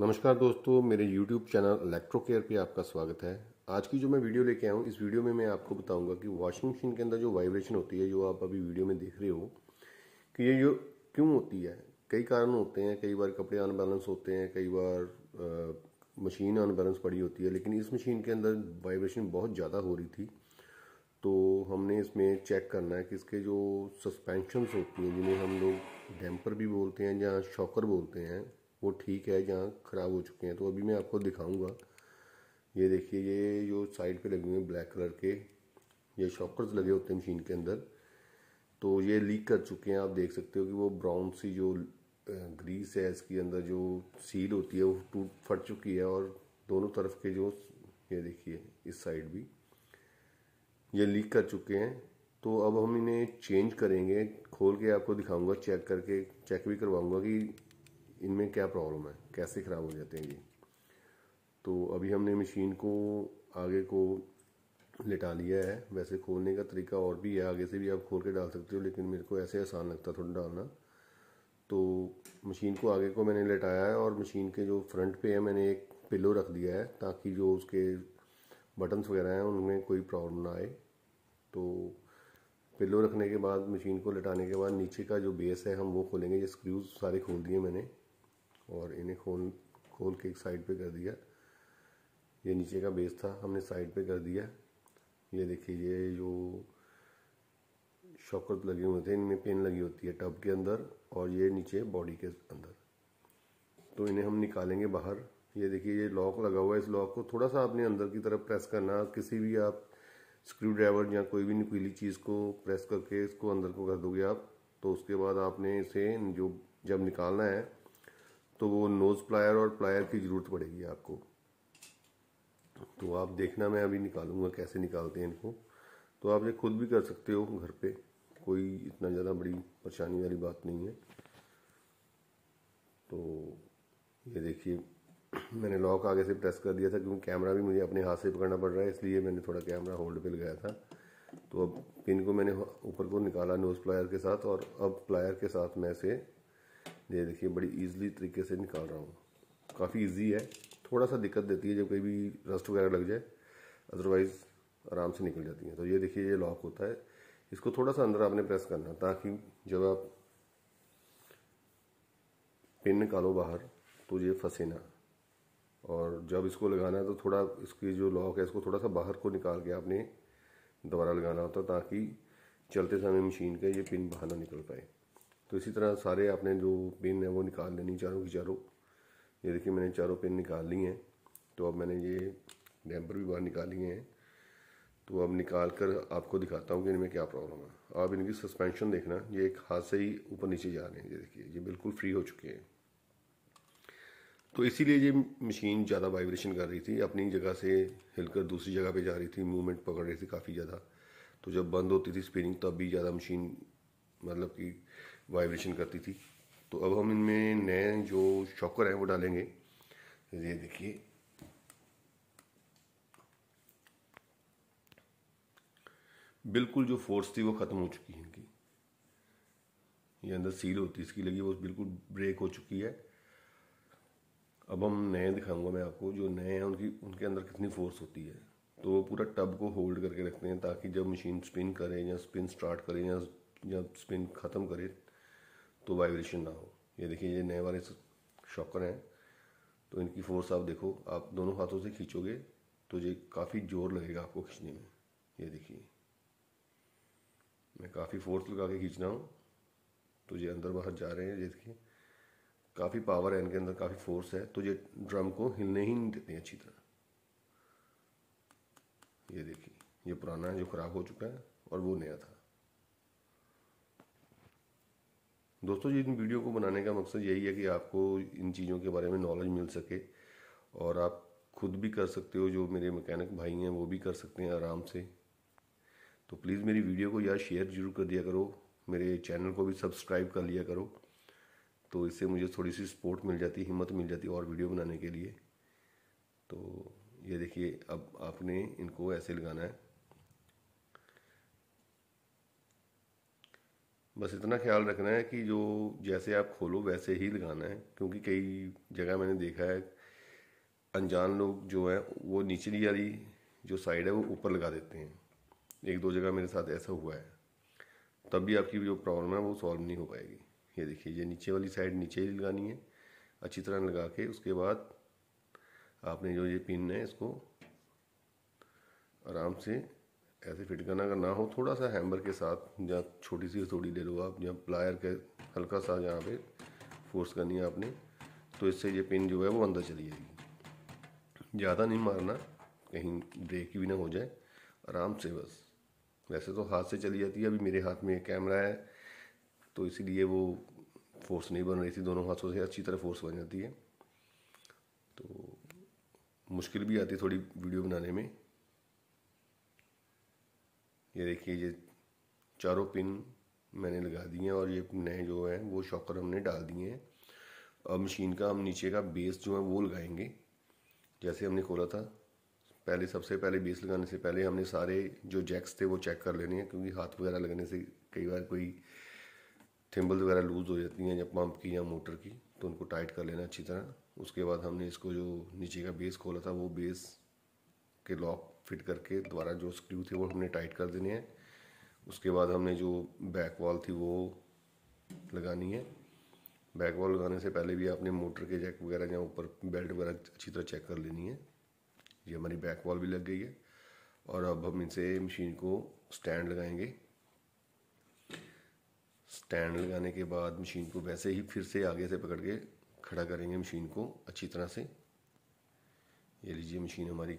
नमस्कार दोस्तों मेरे YouTube चैनल इलेक्ट्रो केयर पर आपका स्वागत है आज की जो मैं वीडियो लेके आया हूँ इस वीडियो में मैं आपको बताऊंगा कि वॉशिंग मशीन के अंदर जो वाइब्रेशन होती है जो आप अभी वीडियो में देख रहे हो कि ये जो क्यों होती है कई कारण होते हैं कई बार कपड़े अनबैलेंस होते हैं कई बार मशीन अनबैलेंस पड़ी होती है लेकिन इस मशीन के अंदर वाइब्रेशन बहुत ज़्यादा हो रही थी तो हमने इसमें चेक करना है कि इसके जो सस्पेंशंस होती हैं जिन्हें हम लोग डैम्पर भी बोलते हैं या शॉकर बोलते हैं वो ठीक है जहाँ ख़राब हो चुके हैं तो अभी मैं आपको दिखाऊंगा ये देखिए ये जो साइड पे लगे हुए हैं ब्लैक कलर के ये शॉकर्स लगे होते हैं मशीन के अंदर तो ये लीक कर चुके हैं आप देख सकते हो कि वो ब्राउन सी जो ग्रीस है इसके अंदर जो सील होती है वो टूट फट चुकी है और दोनों तरफ के जो ये देखिए इस साइड भी ये लीक कर चुके हैं तो अब हम इन्हें चेंज करेंगे खोल के आपको दिखाऊंगा चेक करके चेक भी करवाऊंगा कि इनमें क्या प्रॉब्लम है कैसे ख़राब हो जाते हैं ये तो अभी हमने मशीन को आगे को लिटा लिया है वैसे खोलने का तरीका और भी है आगे से भी आप खोल के डाल सकते हो लेकिन मेरे को ऐसे आसान लगता थोड़ा डालना तो मशीन को आगे को मैंने लटाया है और मशीन के जो फ्रंट पे है मैंने एक पिलो रख दिया है ताकि जो उसके बटन्स वगैरह हैं उनमें कोई प्रॉब्लम ना आए तो पिलो रखने के बाद मशीन को लटाने के बाद नीचे का जो बेस है हम वो खोलेंगे ये स्क्रूज सारे खोल दिए मैंने और इन्हें खोल खोल के एक साइड पे कर दिया ये नीचे का बेस था हमने साइड पे कर दिया ये देखिए ये जो शॉकर्स लगे हुए थे इनमें पेन लगी होती है टब के अंदर और ये नीचे बॉडी के अंदर तो इन्हें हम निकालेंगे बाहर ये देखिए ये लॉक लगा हुआ है इस लॉक को थोड़ा सा आपने अंदर की तरफ प्रेस करना किसी भी आप स्क्रू ड्राइवर या कोई भी नुकीली चीज़ को प्रेस करके इसको अंदर को कर दोगे आप तो उसके बाद आपने इसे जो जब निकालना है तो वो नोज़ प्लायर और प्लायर की ज़रूरत पड़ेगी आपको तो आप देखना मैं अभी निकालूंगा कैसे निकालते हैं इनको तो आप ये खुद भी कर सकते हो घर पे कोई इतना ज़्यादा बड़ी परेशानी वाली बात नहीं है तो ये देखिए मैंने लॉक आगे से प्रेस कर दिया था क्योंकि कैमरा भी मुझे अपने हाथ से पकड़ना पड़ रहा है इसलिए मैंने थोड़ा कैमरा होल्ड पर लगाया था तो अब पिन को मैंने ऊपर को निकाला नोज़ प्लायर के साथ और अब प्लायर के साथ मैं इसे ये देखिए बड़ी ईजिली तरीके से निकाल रहा हूँ काफ़ी ईजी है थोड़ा सा दिक्कत देती है जब कहीं भी रस्ट वगैरह लग जाए अदरवाइज़ आराम से निकल जाती हैं तो ये देखिए ये लॉक होता है इसको थोड़ा सा अंदर आपने प्रेस करना ताकि जब आप पिन निकालो बाहर तो ये फंसे ना और जब इसको लगाना है तो थोड़ा इसकी जो लॉक है इसको थोड़ा सा बाहर को निकाल के आपने दोबारा लगाना होता है ताकि चलते समय मशीन का ये पिन बाहर ना निकल पाए तो इसी तरह सारे आपने जो पिन है वो निकाल लेनी चारों की चारों ये देखिए मैंने चारों पिन निकाल ली हैं तो अब मैंने ये डैम्पर भी बाहर निकाल लिए हैं तो अब निकाल कर आपको दिखाता हूँ कि इनमें क्या प्रॉब्लम है आप इनकी सस्पेंशन देखना ये एक हाथ से ही ऊपर नीचे जा रहे हैं ये देखिए ये बिल्कुल फ्री हो चुके हैं तो इसीलिए ये मशीन ज़्यादा वाइब्रेशन कर रही थी अपनी जगह से हिलकर दूसरी जगह पे जा रही थी मूवमेंट पकड़ रही थी काफ़ी ज़्यादा तो जब बंद होती थी स्पिनिंग तब भी ज़्यादा मशीन मतलब कि वाइब्रेशन करती थी तो अब हम इनमें नए जो शॉकर हैं वो डालेंगे ये देखिए बिल्कुल जो फोर्स थी वो ख़त्म हो चुकी है इनकी ये अंदर सील होती इसकी लगी वो बिल्कुल ब्रेक हो चुकी है अब हम नए दिखाऊंगा मैं आपको जो नए हैं उनकी उनके अंदर कितनी फोर्स होती है तो वो पूरा टब को होल्ड करके रखते हैं ताकि जब मशीन स्पिन करे या स्पिन स्टार्ट करे या या स्पिन ख़त्म करे तो वाइब्रेशन ना हो ये देखिए ये नए वाले शॉकर हैं तो इनकी फोर्स आप देखो आप दोनों हाथों से खींचोगे तो ये काफ़ी जोर लगेगा आपको खींचने में ये देखिए मैं काफ़ी फोर्स लगा के खींच रहा हूँ तो ये अंदर बाहर जा रहे हैं ये देखिए काफ़ी पावर है इनके अंदर काफ़ी फोर्स है तो ये ड्रम को हिलने ही नहीं देते अच्छी तरह ये देखिए ये पुराना है जो ख़राब हो चुका है और वो नया था दोस्तों जी इन वीडियो को बनाने का मकसद यही है कि आपको इन चीज़ों के बारे में नॉलेज मिल सके और आप खुद भी कर सकते हो जो मेरे मैकेनिक भाई हैं वो भी कर सकते हैं आराम से तो प्लीज़ मेरी वीडियो को यार शेयर जरूर कर दिया करो मेरे चैनल को भी सब्सक्राइब कर लिया करो तो इससे मुझे थोड़ी सी सपोर्ट मिल जाती हिम्मत मिल जाती और वीडियो बनाने के लिए तो ये देखिए अब आपने इनको ऐसे लगाना है बस इतना ख्याल रखना है कि जो जैसे आप खोलो वैसे ही लगाना है क्योंकि कई जगह मैंने देखा है अनजान लोग जो हैं वो निचली वाली जो साइड है वो ऊपर लगा देते हैं एक दो जगह मेरे साथ ऐसा हुआ है तब भी आपकी जो प्रॉब्लम है वो सॉल्व नहीं हो पाएगी ये देखिए ये नीचे वाली साइड नीचे ही लगानी है अच्छी तरह लगा के उसके बाद आपने जो ये पिन है इसको आराम से ऐसे फिट करना अगर ना हो थोड़ा सा हैमर के साथ या छोटी सी हथौड़ी ले लो आप या प्लायर के हल्का सा यहाँ पे फोर्स करनी है आपने तो इससे ये पिन जो है वो अंदर चली जाएगी ज़्यादा नहीं मारना कहीं ब्रेक भी ना हो जाए आराम से बस वैसे तो हाथ से चली जाती है अभी मेरे हाथ में कैमरा है तो इसीलिए वो फोर्स नहीं बन रही थी दोनों हाथों से अच्छी तरह फोर्स बन जाती है तो मुश्किल भी आती थोड़ी वीडियो बनाने में ये देखिए ये चारों पिन मैंने लगा दिए हैं और ये नए जो हैं वो शॉकर हमने डाल दिए हैं अब मशीन का हम नीचे का बेस जो है वो लगाएंगे जैसे हमने खोला था पहले सबसे पहले बेस लगाने से पहले हमने सारे जो जैक्स थे वो चेक कर लेने हैं क्योंकि हाथ वगैरह लगने से कई बार कोई थिम्बल वगैरह लूज़ हो जाती हैं या पंप की या मोटर की तो उनको टाइट कर लेना अच्छी तरह उसके बाद हमने इसको जो नीचे का बेस खोला था वो बेस के लॉक फिट करके दोबारा जो स्क्रू थे वो हमने टाइट कर देने हैं उसके बाद हमने जो बैक वॉल थी वो लगानी है बैक वॉल लगाने से पहले भी आपने मोटर के जैक वगैरह या ऊपर बेल्ट वगैरह अच्छी तरह चेक कर लेनी है ये हमारी बैक वॉल भी लग गई है और अब हम इनसे मशीन को स्टैंड लगाएंगे स्टैंड लगाने के बाद मशीन को वैसे ही फिर से आगे से पकड़ के खड़ा करेंगे मशीन को अच्छी तरह से ये लीजिए मशीन हमारी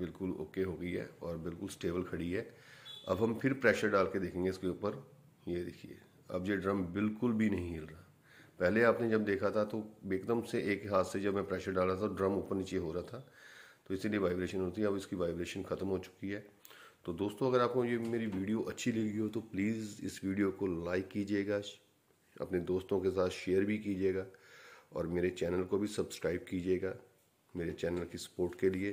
बिल्कुल ओके हो गई है और बिल्कुल स्टेबल खड़ी है अब हम फिर प्रेशर डाल के देखेंगे इसके ऊपर ये देखिए अब ये ड्रम बिल्कुल भी नहीं हिल रहा पहले आपने जब देखा था तो एकदम से एक हाथ से जब मैं प्रेशर डाल रहा था ड्रम ऊपर नीचे हो रहा था तो इसीलिए वाइब्रेशन होती है अब इसकी वाइब्रेशन ख़त्म हो चुकी है तो दोस्तों अगर आपको ये मेरी वीडियो अच्छी लगी हो तो प्लीज़ इस वीडियो को लाइक कीजिएगा अपने दोस्तों के साथ शेयर भी कीजिएगा और मेरे चैनल को भी सब्सक्राइब कीजिएगा मेरे चैनल की सपोर्ट के लिए